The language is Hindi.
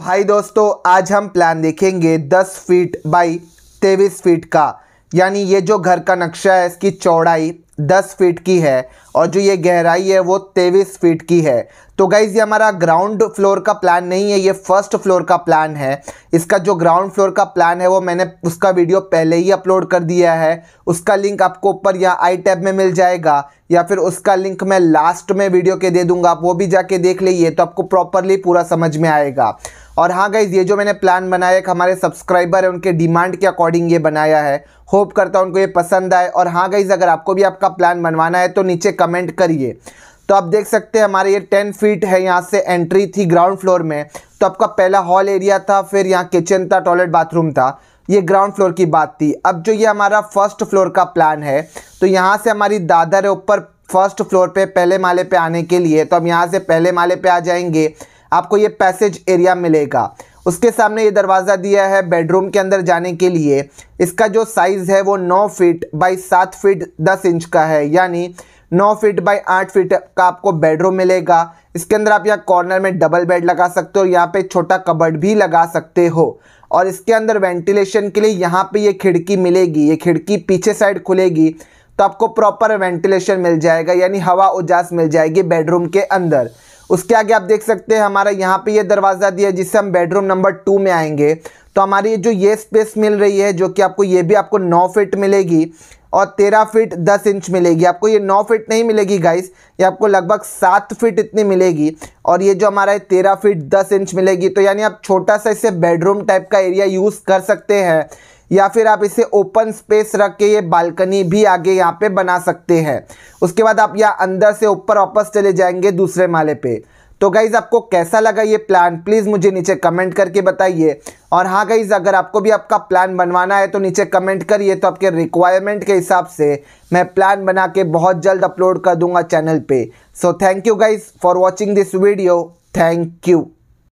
भाई दोस्तों आज हम प्लान देखेंगे 10 फीट बाई 23 फीट का यानी ये जो घर का नक्शा है इसकी चौड़ाई 10 फीट की है और जो ये गहराई है वो 23 फीट की है तो गाइज़ ये हमारा ग्राउंड फ्लोर का प्लान नहीं है ये फर्स्ट फ्लोर का प्लान है इसका जो ग्राउंड फ्लोर का प्लान है वो मैंने उसका वीडियो पहले ही अपलोड कर दिया है उसका लिंक आपको ऊपर या आई टैब में मिल जाएगा या फिर उसका लिंक मैं लास्ट में वीडियो के दे दूंगा आप वो भी जाके देख लीजिए तो आपको प्रॉपरली पूरा समझ में आएगा और हाँ गाइज ये जो मैंने प्लान बनाया एक हमारे सब्सक्राइबर है उनके डिमांड के अकॉर्डिंग ये बनाया है होप करता हूँ उनको ये पसंद आए और हाँ गाइज अगर आपको भी आपका प्लान बनवाना है तो नीचे कमेंट करिए तो आप देख सकते हैं हमारे ये टेन फीट है यहाँ से एंट्री थी ग्राउंड फ्लोर में तो आपका पहला हॉल एरिया था फिर यहाँ किचन था टॉयलेट बाथरूम था ये ग्राउंड फ्लोर की बात थी अब जो ये हमारा फर्स्ट फ्लोर का प्लान है तो यहाँ से हमारी दादर है ऊपर फर्स्ट फ्लोर पे पहले माले पे आने के लिए तो हम यहाँ से पहले माले पे आ जाएंगे आपको ये पैसेज एरिया मिलेगा उसके सामने ये दरवाज़ा दिया है बेडरूम के अंदर जाने के लिए इसका जो साइज़ है वो नौ फीट बाई सात फिट दस इंच का है यानी नौ फीट बाई आठ फीट का आपको बेडरूम मिलेगा इसके अंदर आप यहाँ कॉर्नर में डबल बेड लगा सकते हो यहाँ पे छोटा कबर्ड भी लगा सकते हो और इसके अंदर वेंटिलेशन के लिए यहाँ पे ये खिड़की मिलेगी ये खिड़की पीछे साइड खुलेगी तो आपको प्रॉपर वेंटिलेशन मिल जाएगा यानी हवा उजास मिल जाएगी बेडरूम के अंदर उसके आगे आप देख सकते हैं हमारा यहाँ पे ये दरवाज़ा दिया जिससे हम बेडरूम नंबर टू में आएंगे तो हमारी जो ये स्पेस मिल रही है जो कि आपको ये भी आपको नौ फिट मिलेगी और तेरह फिट दस इंच मिलेगी आपको ये नौ फिट नहीं मिलेगी गाइस ये आपको लगभग सात फिट इतनी मिलेगी और ये जो हमारा है तेरह फिट दस इंच मिलेगी तो यानी आप छोटा सा इसे बेडरूम टाइप का एरिया यूज़ कर सकते हैं या फिर आप इसे ओपन स्पेस रख के ये बालकनी भी आगे यहाँ पे बना सकते हैं उसके बाद आप यहाँ अंदर से ऊपर वापस चले जाएंगे दूसरे माले पे तो गाइज़ आपको कैसा लगा ये प्लान प्लीज़ मुझे नीचे कमेंट करके बताइए और हाँ गाइज़ अगर आपको भी आपका प्लान बनवाना है तो नीचे कमेंट करिए तो आपके रिक्वायरमेंट के हिसाब से मैं प्लान बना के बहुत जल्द अपलोड कर दूंगा चैनल पे so thank you guys for watching this video thank you